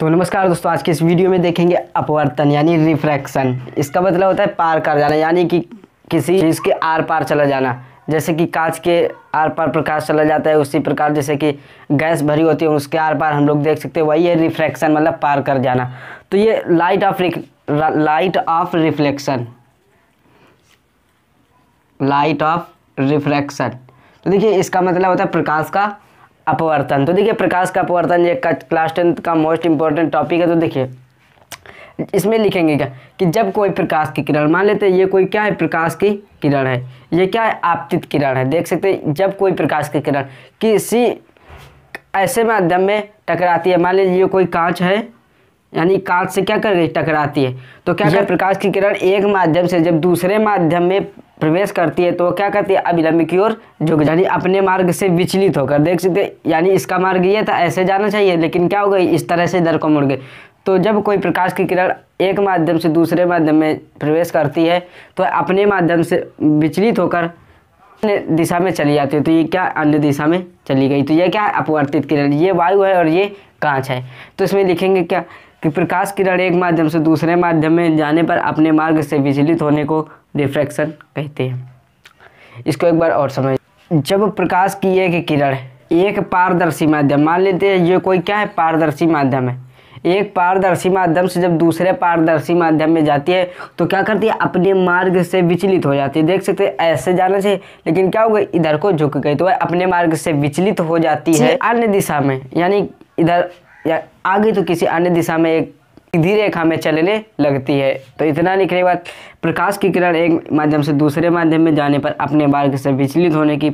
तो नमस्कार दोस्तों आज के इस वीडियो में देखेंगे अपवर्तन यानी रिफ्रैक्शन इसका मतलब होता है पार कर जाना यानी कि किसी चीज़ के आर पार चला जाना जैसे कि कांच के आर पार प्रकाश चला जाता है उसी प्रकार जैसे कि गैस भरी होती है उसके आर पार हम लोग देख सकते हैं वही है रिफ्रैक्शन मतलब पार कर जाना तो ये light of light of reflection light of refraction तो देखिए इसका मतलब होता है प्रकाश का अपवर्तन तो देखिए प्रकाश का अपवर्तन ये क्लास टेंथ का मोस्ट इंपॉर्टेंट टॉपिक है तो देखिए इसमें लिखेंगे क्या कि जब कोई प्रकाश की किरण मान लेते हैं ये कोई क्या है प्रकाश की किरण है ये क्या है आपतित किरण है देख सकते हैं जब कोई प्रकाश की किरण किसी ऐसे माध्यम में टकराती है मान लीजिए कोई कांच है यानी कांच से क्या कर रही टकराती है तो क्या क्या प्रकाश की किरण एक माध्यम से जब दूसरे माध्यम में प्रवेश करती है तो वो क्या करती है अभिलंब की ओर जो यानी अपने मार्ग से विचलित होकर देख सकते यानी इसका मार्ग ये था ऐसे जाना चाहिए लेकिन क्या हो गई इस तरह से इधर को मुड़ गई तो जब कोई प्रकाश की किरण एक माध्यम से दूसरे माध्यम में प्रवेश करती है तो अपने माध्यम से विचलित होकर अन्य दिशा में चली जाती है तो ये क्या अन्य दिशा में चली गई तो ये क्या है अपवर्तित किरण ये वायु है और ये कांच है तो इसमें लिखेंगे क्या कि प्रकाश किरण एक माध्यम से दूसरे माध्यम में जाने पर अपने मार्ग से विचलित होने को रिफ्रैक्शन कहते हैं इसको एक बार और समझ जब प्रकाश की एक किरण एक पारदर्शी माध्यम मान लेते हैं ये कोई क्या है पारदर्शी माध्यम है एक पारदर्शी माध्यम से जब दूसरे पारदर्शी माध्यम में जाती है तो क्या करती है अपने मार्ग से विचलित हो जाती है देख सकते हैं ऐसे जाना चाहिए लेकिन क्या होगा इधर को झुक गई तो वह अपने मार्ग से विचलित हो जाती है अन्य दिशा में यानी इधर या आगे तो किसी अन्य दिशा में एक सीधी रेखा में चलने लगती है तो इतना लिखने के बाद प्रकाश की किरण एक माध्यम से दूसरे माध्यम में जाने पर अपने मार्ग से विचलित होने की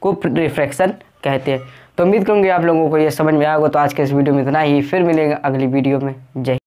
को रिफ्रैक्शन कहते हैं तो उम्मीद करूँगी आप लोगों को ये समझ में आएगा तो आज के इस वीडियो में इतना ही फिर मिलेगा अगली वीडियो में जय